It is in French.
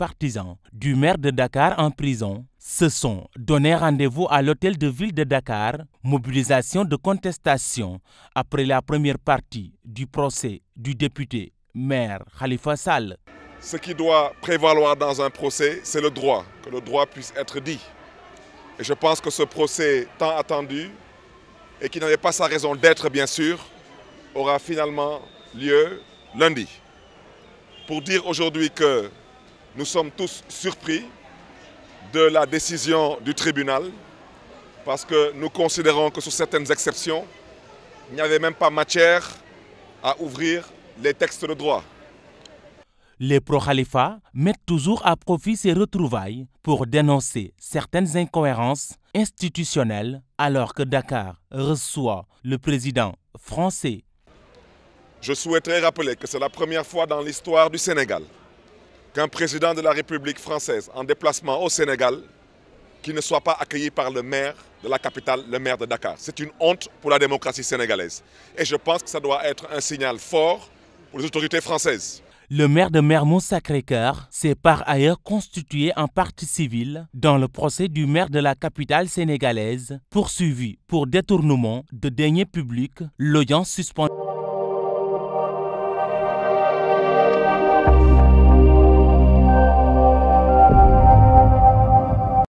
partisans du maire de Dakar en prison se sont donné rendez-vous à l'hôtel de ville de Dakar, mobilisation de contestation après la première partie du procès du député maire Khalifa Sall. Ce qui doit prévaloir dans un procès, c'est le droit, que le droit puisse être dit. Et je pense que ce procès tant attendu, et qui n'avait pas sa raison d'être bien sûr, aura finalement lieu lundi. Pour dire aujourd'hui que nous sommes tous surpris de la décision du tribunal parce que nous considérons que sous certaines exceptions, il n'y avait même pas matière à ouvrir les textes de droit. Les pro-Khalifa mettent toujours à profit ces retrouvailles pour dénoncer certaines incohérences institutionnelles alors que Dakar reçoit le président français. Je souhaiterais rappeler que c'est la première fois dans l'histoire du Sénégal qu'un président de la République française en déplacement au Sénégal qui ne soit pas accueilli par le maire de la capitale, le maire de Dakar. C'est une honte pour la démocratie sénégalaise. Et je pense que ça doit être un signal fort pour les autorités françaises. Le maire de Mermont-Sacré-Cœur s'est par ailleurs constitué en partie civile dans le procès du maire de la capitale sénégalaise poursuivi pour détournement de deniers publics, l'audience suspendue.